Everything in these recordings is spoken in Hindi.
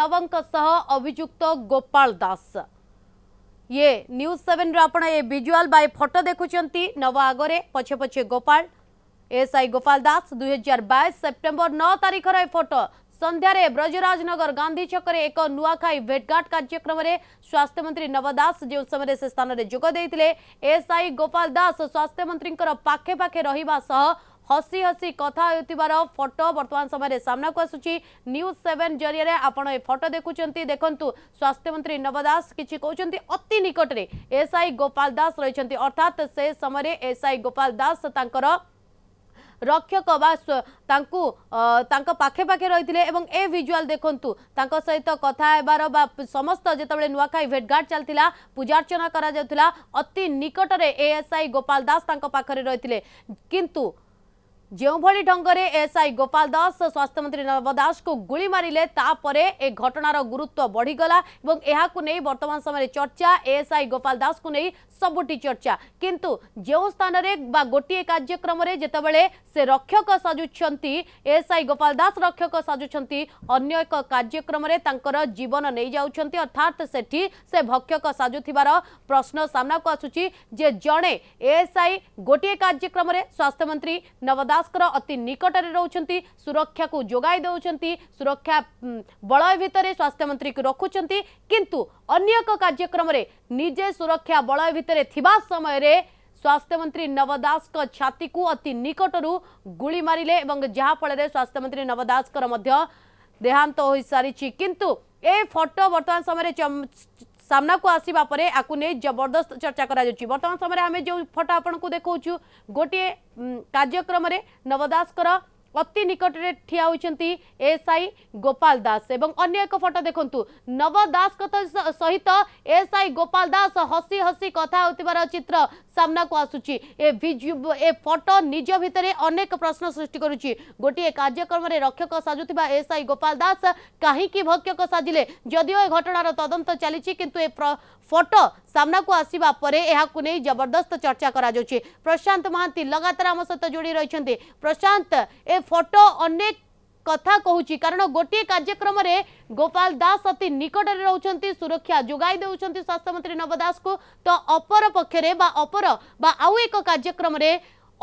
नवं ಸಹ ಅಭಿಯುಕ್ತ दास ये न्यूज सेवेन आपण ये भिजुआल बाय फटो देखुंट नव आगे पछे पछे गोपाल एसआई गोपाल दास दुई हजार सेप्टेम्बर नौ तारिखर ए फटो सन्धार ब्रजराजनगर गांधी छक एक नुआखाई भेटघाट कार्यक्रम में स्वास्थ्य मंत्री नव दास जो समय से स्थान में एस एसआई गोपाल दास स्वास्थ्य मंत्री पाखे पाखे रहा হসি হসি কথা হেউথিবার ফটো বর্তমান সময় সামনাকু আসুচি নিউজ সেভেন জরিয়ে আপনার এই ফটো দেখুম দেখুন স্বাস্থ্যমন্ত্রী নব দাস কিছু কৌন অতি নিকটরে এসআই গোপাল দাস রয়েছেন অর্থাৎ সে সময় এসআই গোপাল দাস তাঁকর রক্ষক বা তাঁকু তাঁক পাখে পাখে রয়েছে এবং এ ভিজুয়াল দেখন্তু তাঁক সহিত কথা হবার বা সমস্ত যেতবে নূয়াখাই ভেটঘাট চাল পূজার্চনা করা যাওয়া অতি নিকটরে এএসআই গোপাল দাস তাঁক পাখে রয়েছে কিন্তু ଯେଉଁଭଳି ଢଙ୍ଗରେ ଏସ୍ଆଇ ଗୋପାଳ ଦାସ ସ୍ୱାସ୍ଥ୍ୟମନ୍ତ୍ରୀ ନବ ଦାସଙ୍କୁ ଗୁଳି ମାରିଲେ ତାପରେ ଏ ଘଟଣାର ଗୁରୁତ୍ୱ ବଢ଼ିଗଲା ଏବଂ ଏହାକୁ ନେଇ ବର୍ତ୍ତମାନ ସମୟରେ ଚର୍ଚ୍ଚା ଏଏସ୍ଆଇ ଗୋପାଳ ଦାସଙ୍କୁ ନେଇ ସବୁଠି ଚର୍ଚ୍ଚା କିନ୍ତୁ ଯେଉଁ ସ୍ଥାନରେ ବା ଗୋଟିଏ କାର୍ଯ୍ୟକ୍ରମରେ ଯେତେବେଳେ ସେ ରକ୍ଷକ ସାଜୁଛନ୍ତି ଏଏସ୍ଆଇ ଗୋପାଳ ଦାସ ରକ୍ଷକ ସାଜୁଛନ୍ତି ଅନ୍ୟ ଏକ କାର୍ଯ୍ୟକ୍ରମରେ ତାଙ୍କର ଜୀବନ ନେଇଯାଉଛନ୍ତି ଅର୍ଥାତ୍ ସେଠି ସେ ଭକ୍ଷକ ସାଜୁଥିବାର ପ୍ରଶ୍ନ ସାମ୍ନାକୁ ଆସୁଛି ଯେ ଜଣେ ଏଏସ୍ଆଇ ଗୋଟିଏ କାର୍ଯ୍ୟକ୍ରମରେ ସ୍ୱାସ୍ଥ୍ୟମନ୍ତ୍ରୀ ନବ ଦାସ मास्क अति निकट रोचार सुरक्षा को जगै दौरान सुरक्षा बलय भितर स्वास्थ्य मंत्री को रखुं किंतु अन्य कार्यक्रम निजे सुरक्षा बलय भितर समय स्वास्थ्य मंत्री नव दास छाती को अति निकट रू गुड़ मारे फल स्वास्थ्य मंत्री नव दास देहा सारी किंतु ए फटो बर्तमान समय सामना को आसवा पर जबरदस्त चर्चा करतम जो फटो आपको देखा गोटे कार्यक्रम नव दास अति निकट में ठिया होती एस आई गोपाल दास अन्य एक फटो देखत नव दास सहित एस आई गोपाल दास हसी हसी कथ हो चित्र ସାମ୍ନାକୁ ଆସୁଛି ଏ ଏ ଫଟୋ ନିଜ ଭିତରେ ଅନେକ ପ୍ରଶ୍ନ ସୃଷ୍ଟି କରୁଛି ଗୋଟିଏ କାର୍ଯ୍ୟକ୍ରମରେ ରକ୍ଷକ ସାଜୁଥିବା ଏସ୍ଆଇ ଗୋପାଳ ଦାସ କାହିଁକି ଭକ୍ଷକ ସାଜିଲେ ଯଦିଓ ଏ ଘଟଣାର ତଦନ୍ତ ଚାଲିଛି କିନ୍ତୁ ଏ ଫଟୋ ସାମ୍ନାକୁ ଆସିବା ପରେ ଏହାକୁ ନେଇ ଜବରଦସ୍ତ ଚର୍ଚ୍ଚା କରାଯାଉଛି ପ୍ରଶାନ୍ତ ମହାନ୍ତି ଲଗାତାର ଆମ ସହିତ ଯୋଡ଼ି ରହିଛନ୍ତି ପ୍ରଶାନ୍ତ ଏ ଫଟୋ ଅନେକ কথা কুচি কারণ গোটিয়ে কার্যক্রমে গোপাল দাস অতি নিকটরে রয়েছেন সুরক্ষা যোগাই দেছেন স্বাস্থ্যমন্ত্রী নব দাসু তো অপর পক্ষে বা অপর বা আউ এক কার্যক্রমে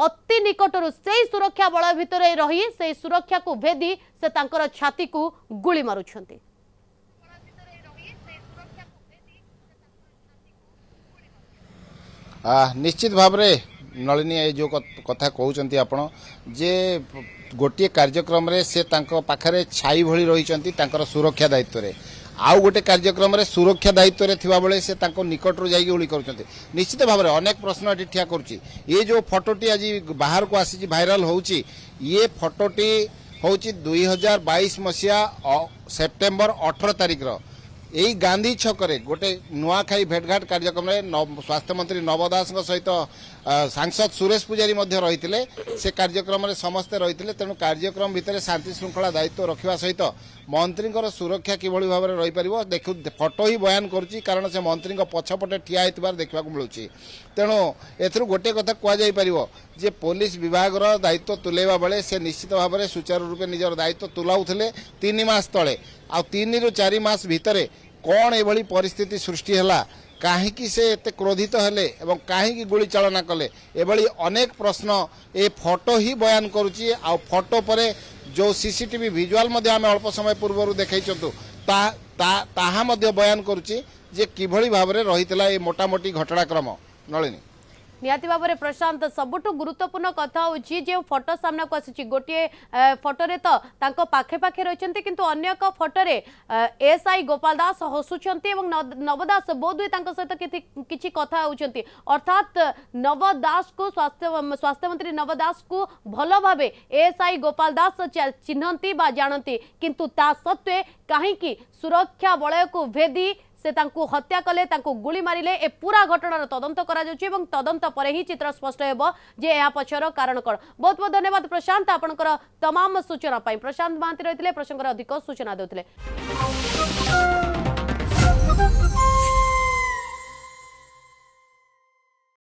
অতি নিকটর সেই সুরক্ষা বল ভিতরে রহি সেই সুরক্ষা ভেদি সে তাঁর ছাতি গুড়ি মারুচ্ছেন নিশ্চিত ভাবে ନଳିନୀ ଏ ଯେଉଁ କଥା କହୁଛନ୍ତି ଆପଣ ଯେ ଗୋଟିଏ କାର୍ଯ୍ୟକ୍ରମରେ ସେ ତାଙ୍କ ପାଖରେ ଛାଇ ଭଳି ରହିଛନ୍ତି ତାଙ୍କର ସୁରକ୍ଷା ଦାୟିତ୍ୱରେ ଆଉ ଗୋଟେ କାର୍ଯ୍ୟକ୍ରମରେ ସୁରକ୍ଷା ଦାୟିତ୍ୱରେ ଥିବାବେଳେ ସେ ତାଙ୍କ ନିକଟରୁ ଯାଇକି ଗୁଳି କରୁଛନ୍ତି ନିଶ୍ଚିତ ଭାବରେ ଅନେକ ପ୍ରଶ୍ନ ଏଠି ଠିଆ କରୁଛି ଏ ଯେଉଁ ଫଟୋଟି ଆଜି ବାହାରକୁ ଆସିଛି ଭାଇରାଲ ହେଉଛି ଇଏ ଫଟୋଟି ହେଉଛି ଦୁଇ ହଜାର ବାଇଶ ମସିହା ସେପ୍ଟେମ୍ବର ଅଠର ତାରିଖର এই ଗାନ୍ଧୀ ଛକରେ ଗୋଟେ ନୂଆଖାଇ ଭେଟଘାଟ କାର୍ଯ୍ୟକ୍ରମରେ ସ୍ୱାସ୍ଥ୍ୟମନ୍ତ୍ରୀ ନବ ଦାସଙ୍କ ସହିତ ସାଂସଦ ସୁରେଶ ପୂଜାରୀ ମଧ୍ୟ ରହିଥିଲେ ସେ କାର୍ଯ୍ୟକ୍ରମରେ ସମସ୍ତେ ରହିଥିଲେ ତେଣୁ କାର୍ଯ୍ୟକ୍ରମ ଭିତରେ ଶାନ୍ତି ଶୃଙ୍ଖଳା ଦାୟିତ୍ୱ ରଖିବା ସହିତ ମନ୍ତ୍ରୀଙ୍କର ସୁରକ୍ଷା କିଭଳି ଭାବରେ ରହିପାରିବ ଦେଖୁ ଫଟୋ ହିଁ ବୟାନ କରୁଛି କାରଣ ସେ ମନ୍ତ୍ରୀଙ୍କ ପଛପଟେ ଠିଆ ହୋଇଥିବାର ଦେଖିବାକୁ ମିଳୁଛି ତେଣୁ ଏଥିରୁ ଗୋଟିଏ କଥା କୁହାଯାଇପାରିବ ଯେ ପୋଲିସ ବିଭାଗର ଦାୟିତ୍ୱ ତୁଲାଇବା ବେଳେ ସେ ନିଶ୍ଚିତ ଭାବରେ ସୁଚାରୁ ରୂପେ ନିଜର ଦାୟିତ୍ୱ ତୁଲାଉଥିଲେ ତିନି ମାସ ତଳେ आनिरु चारि मास भित्र କ'ଣ ଏଭଳି ପରିସ୍ଥିତି ସୃଷ୍ଟି ହେଲା କାହିଁକି ସେ ଏତେ କ୍ରୋଧିତ ହେଲେ ଏବଂ କାହିଁକି ଗୁଳି ଚାଳନା କଲେ ଏଭଳି ଅନେକ ପ୍ରଶ୍ନ ଏ ଫଟୋ ହିଁ ବୟାନ କରୁଛି ଆଉ ଫଟୋ ପରେ ଯେଉଁ ସିସିଟିଭି ଭିଜୁଆଲ୍ ମଧ୍ୟ ଆମେ ଅଳ୍ପ ସମୟ ପୂର୍ବରୁ ଦେଖାଇଛୁ ତାହା ମଧ୍ୟ ବୟାନ କରୁଛି ଯେ କିଭଳି ଭାବରେ ରହିଥିଲା ଏ ମୋଟାମୋଟି ଘଟଣାକ୍ରମ ନଳିନୀ निहाती भाव में प्रशांत सबुठ गुरुत्वपूर्ण कथा जो फटो सामना को आसी गोटे फटोरे तो पखेपाखे रही कि अनेक फटोरे एस आई गोपाल दास हसुंच नव दास बोध हुए सहित किसी कथा अर्थात नव दास को स्वास्थ्य स्वास्थ्य मंत्री नव दास को भल भाव एस आई गोपाल दास चिन्हती जानती कितु ता सत्वे कहीं सुरक्षा बलय को भेदी से हत्या कले गुड़ मारे ए पूरा घटनार तदंत कर तदंत पर ही चित्र स्पष्ट हो पक्षर कारण कौन बहुत बहुत धन्यवाद प्रशांत आपंकर तमाम सूचना प्रशांत महांती रही प्रसंगर अधिक सूचना देते